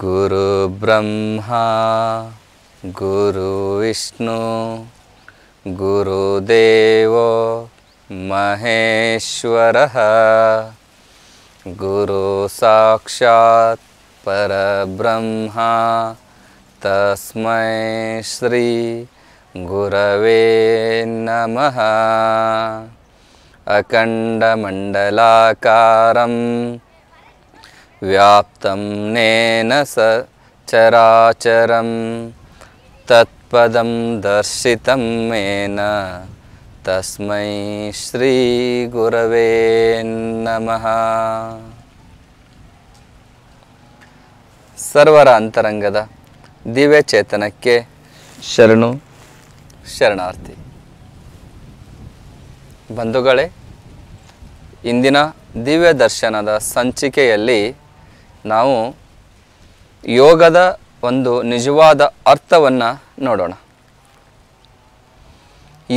गुरु गुरु गुरुब्रह्मा गुरुविष्णु गुरुदेवो महेश्वरः साक्षात् परब्रह्मा तस्मै गुरवे नमः अखण्डमण्डलाकारम् व्याप्तं ಸ ಚರಾಚರಂ ತತ್ಪದಂ ದರ್ಶಿ ಮೇನ ತಸ್ಮೈ ಶ್ರೀ ನಮಃ नमः ಸರ್ವರ ಅಂತರಂಗದ ದಿವ್ಯ ಚೇತನಕ್ಕೆ ಶರಣು ಶರಣಾರ್ಥಿ ಬಂಧುಗಳೇ ಇಂದಿನ ದಿವ್ಯ ದರ್ಶನದ ಸಂಚಿಕೆಯಲ್ಲಿ ನಾವು ಯೋಗದ ಒಂದು ನಿಜವಾದ ಅರ್ಥವನ್ನು ನೋಡೋಣ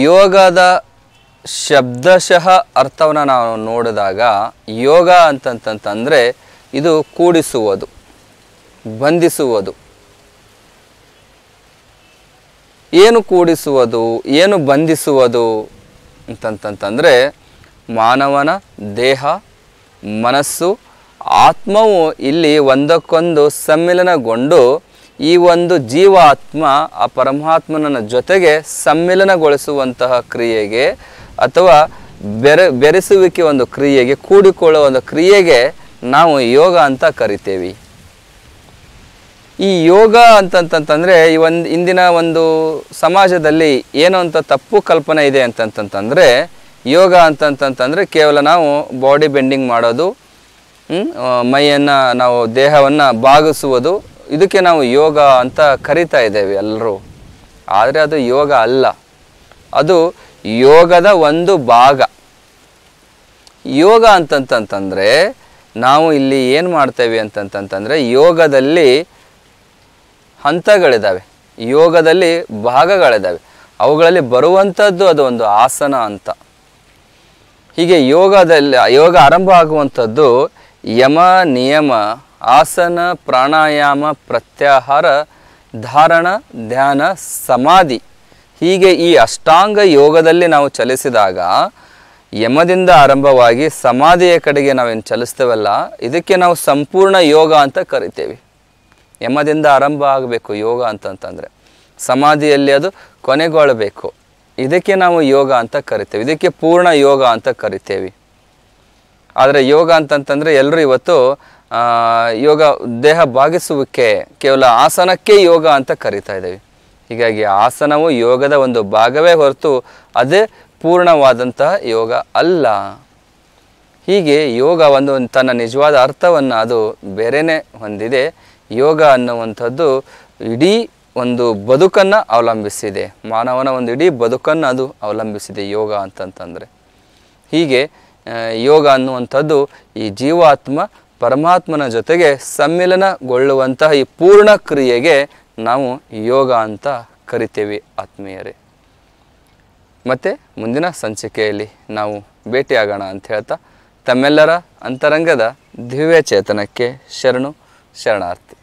ಯೋಗದ ಶಬ್ದಶಃ ಅರ್ಥವನ್ನು ನಾವು ನೋಡಿದಾಗ ಯೋಗ ಅಂತಂತಂತಂದರೆ ಇದು ಕೂಡಿಸುವುದು ಬಂಧಿಸುವುದು ಏನು ಕೂಡಿಸುವುದು ಏನು ಬಂಧಿಸುವುದು ಅಂತಂತಂತಂದರೆ ಮಾನವನ ದೇಹ ಮನಸ್ಸು ಆತ್ಮವು ಇಲ್ಲಿ ಒಂದಕ್ಕೊಂದು ಸಮ್ಮಿಲನಗೊಂಡು ಈ ಒಂದು ಜೀವ ಆತ್ಮ ಆ ಪರಮಾತ್ಮನ ಜೊತೆಗೆ ಸಮ್ಮಿಲನಗೊಳಿಸುವಂತಹ ಕ್ರಿಯೆಗೆ ಅಥವಾ ಬೆರೆ ಬೆರೆಸುವಿಕೆ ಒಂದು ಕ್ರಿಯೆಗೆ ಕೂಡಿಕೊಳ್ಳುವ ಒಂದು ಕ್ರಿಯೆಗೆ ನಾವು ಯೋಗ ಅಂತ ಕರಿತೇವೆ ಈ ಯೋಗ ಅಂತಂತಂತಂದರೆ ಈ ಒಂದು ಇಂದಿನ ಒಂದು ಸಮಾಜದಲ್ಲಿ ಏನೋ ಅಂತ ತಪ್ಪು ಕಲ್ಪನೆ ಇದೆ ಅಂತಂತಂತಂದರೆ ಯೋಗ ಅಂತಂತಂತಂದರೆ ಕೇವಲ ನಾವು ಬಾಡಿ ಬೆಂಡಿಂಗ್ ಮಾಡೋದು ಮೈಯನ್ನು ನಾವು ದೇಹವನ್ನು ಭಾಗಿಸುವುದು ಇದಕ್ಕೆ ನಾವು ಯೋಗ ಅಂತ ಕರಿತಾ ಇದ್ದೇವೆ ಎಲ್ಲರೂ ಆದರೆ ಅದು ಯೋಗ ಅಲ್ಲ ಅದು ಯೋಗದ ಒಂದು ಭಾಗ ಯೋಗ ಅಂತಂತಂತಂದರೆ ನಾವು ಇಲ್ಲಿ ಏನು ಮಾಡ್ತೇವೆ ಅಂತಂತಂತಂದರೆ ಯೋಗದಲ್ಲಿ ಹಂತಗಳಿದ್ದಾವೆ ಯೋಗದಲ್ಲಿ ಭಾಗಗಳಿದ್ದಾವೆ ಅವುಗಳಲ್ಲಿ ಬರುವಂಥದ್ದು ಅದು ಒಂದು ಆಸನ ಅಂತ ಹೀಗೆ ಯೋಗದಲ್ಲಿ ಯೋಗ ಆರಂಭ ಆಗುವಂಥದ್ದು ಯಮ ನಿಯಮ ಆಸನ ಪ್ರಾಣಾಯಾಮ ಪ್ರತ್ಯಾಹಾರ ಧಾರಣ ಧ್ಯಾನ ಸಮಾಧಿ ಹೀಗೆ ಈ ಅಷ್ಟಾಂಗ ಯೋಗದಲ್ಲಿ ನಾವು ಚಲಿಸಿದಾಗ ಯಮದಿಂದ ಆರಂಭವಾಗಿ ಸಮಾಧಿಯ ಕಡೆಗೆ ನಾವೇನು ಚಲಿಸ್ತೇವಲ್ಲ ಇದಕ್ಕೆ ನಾವು ಸಂಪೂರ್ಣ ಯೋಗ ಅಂತ ಕರಿತೇವೆ ಯಮದಿಂದ ಆರಂಭ ಆಗಬೇಕು ಯೋಗ ಅಂತಂತಂದರೆ ಸಮಾಧಿಯಲ್ಲಿ ಅದು ಕೊನೆಗೊಳ್ಳಬೇಕು ಇದಕ್ಕೆ ನಾವು ಯೋಗ ಅಂತ ಕರಿತೇವೆ ಇದಕ್ಕೆ ಪೂರ್ಣ ಯೋಗ ಅಂತ ಕರಿತೇವೆ ಆದರೆ ಯೋಗ ಅಂತಂತಂದರೆ ಎಲ್ಲರೂ ಇವತ್ತು ಯೋಗ ದೇಹ ಭಾಗಿಸುವಿಕೆ ಕೇವಲ ಆಸನಕ್ಕೆ ಯೋಗ ಅಂತ ಕರಿತಾ ಇದ್ದೀವಿ ಹೀಗಾಗಿ ಆಸನವು ಯೋಗದ ಒಂದು ಭಾಗವೇ ಹೊರತು ಅದೇ ಪೂರ್ಣವಾದಂತಹ ಯೋಗ ಅಲ್ಲ ಹೀಗೆ ಯೋಗ ಒಂದು ತನ್ನ ನಿಜವಾದ ಅರ್ಥವನ್ನು ಅದು ಬೇರೆಯೇ ಹೊಂದಿದೆ ಯೋಗ ಅನ್ನುವಂಥದ್ದು ಇಡೀ ಒಂದು ಬದುಕನ್ನು ಅವಲಂಬಿಸಿದೆ ಮಾನವನ ಒಂದು ಇಡೀ ಬದುಕನ್ನು ಅದು ಅವಲಂಬಿಸಿದೆ ಯೋಗ ಅಂತಂತಂದರೆ ಹೀಗೆ ಯೋಗ ಅನ್ನುವಂಥದ್ದು ಈ ಜೀವಾತ್ಮ ಪರಮಾತ್ಮನ ಜೊತೆಗೆ ಸಮ್ಮಿಲನಗೊಳ್ಳುವಂತಹ ಈ ಪೂರ್ಣ ಕ್ರಿಯೆಗೆ ನಾವು ಯೋಗ ಅಂತ ಕರಿತೇವೆ ಆತ್ಮೀಯರೇ ಮತ್ತು ಮುಂದಿನ ಸಂಚಿಕೆಯಲ್ಲಿ ನಾವು ಭೇಟಿಯಾಗೋಣ ಅಂತ ಹೇಳ್ತಾ ತಮ್ಮೆಲ್ಲರ ಅಂತರಂಗದ ದಿವ್ಯ ಚೇತನಕ್ಕೆ ಶರಣು ಶರಣಾರ್ಥಿ